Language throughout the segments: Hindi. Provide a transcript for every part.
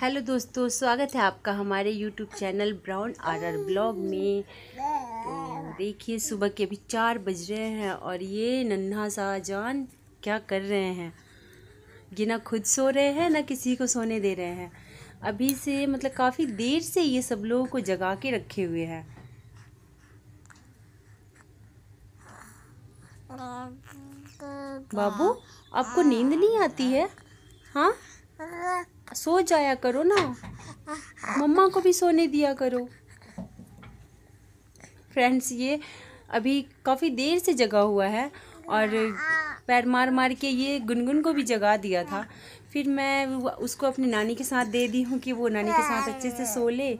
हेलो दोस्तों स्वागत है आपका हमारे YouTube channel brown R R blog में तो देखिए सुबह के अभी चार बज रहे हैं और ये नन्हा सा जान क्या कर रहे हैं ये ना खुद सो रहे हैं ना किसी को सोने दे रहे हैं अभी से मतलब काफ़ी देर से ये सब लोगों को जगा के रखे हुए हैं बाबू आपको नींद नहीं आती है हाँ सो जाया करो ना मम्मा को भी सोने दिया करो फ्रेंड्स ये अभी काफ़ी देर से जगा हुआ है और पैर मार मार के ये गुनगुन को भी जगा दिया था फिर मैं उसको अपनी नानी के साथ दे दी हूँ कि वो नानी के साथ अच्छे से सो ले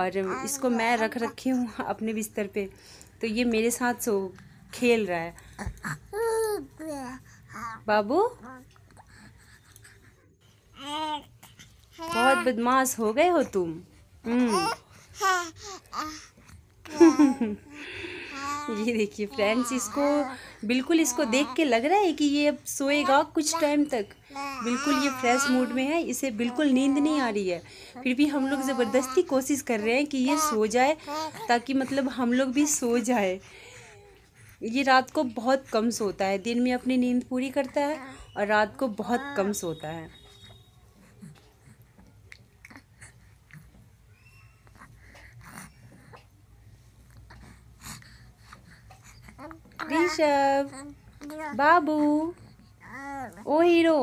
और इसको मैं रख रखी हूँ अपने बिस्तर पे तो ये मेरे साथ सो खेल रहा है बाबू बहुत बदमाश हो गए हो तुम हम्म। ये देखिए फ्रेंड्स इसको बिल्कुल इसको देख के लग रहा है कि ये अब सोएगा कुछ टाइम तक बिल्कुल ये फ्रेश मूड में है इसे बिल्कुल नींद नहीं आ रही है फिर भी हम लोग ज़बरदस्ती कोशिश कर रहे हैं कि ये सो जाए ताकि मतलब हम लोग भी सो जाए ये रात को बहुत कम सोता है दिन में अपनी नींद पूरी करता है और रात को बहुत कम सोता है ऋषभ बाबू ओ हीरो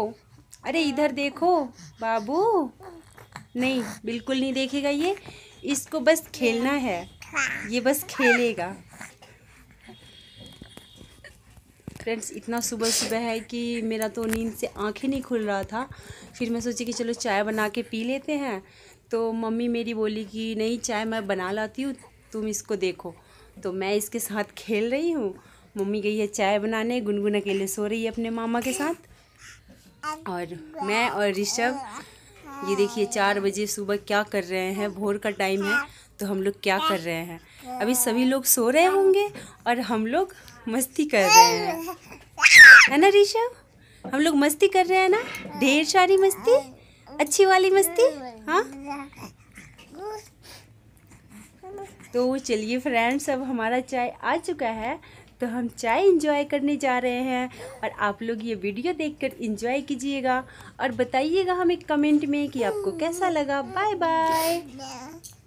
अरे इधर देखो बाबू नहीं बिल्कुल नहीं देखेगा ये इसको बस खेलना है ये बस खेलेगा फ्रेंड्स इतना सुबह सुबह है कि मेरा तो नींद से आंखें नहीं खुल रहा था फिर मैं सोची कि चलो चाय बना के पी लेते हैं तो मम्मी मेरी बोली कि नहीं चाय मैं बना लाती हूँ तुम इसको देखो तो मैं इसके साथ खेल रही हूँ मम्मी गई है चाय बनाने गुनगुन अकेले सो रही है अपने मामा के साथ और मैं और ऋषभ ये देखिए चार बजे सुबह क्या कर रहे हैं भोर का टाइम है तो हम लोग क्या कर रहे हैं अभी सभी लोग सो रहे होंगे और हम लोग मस्ती कर रहे हैं है ना ऋषभ हम लोग मस्ती कर रहे हैं ना ढेर सारी मस्ती अच्छी वाली मस्ती हाँ तो चलिए फ्रेंड्स अब हमारा चाय आ चुका है तो हम चाय इन्जॉय करने जा रहे हैं और आप लोग ये वीडियो देखकर इन्जॉय कीजिएगा और बताइएगा हमें कमेंट में कि आपको कैसा लगा बाय बाय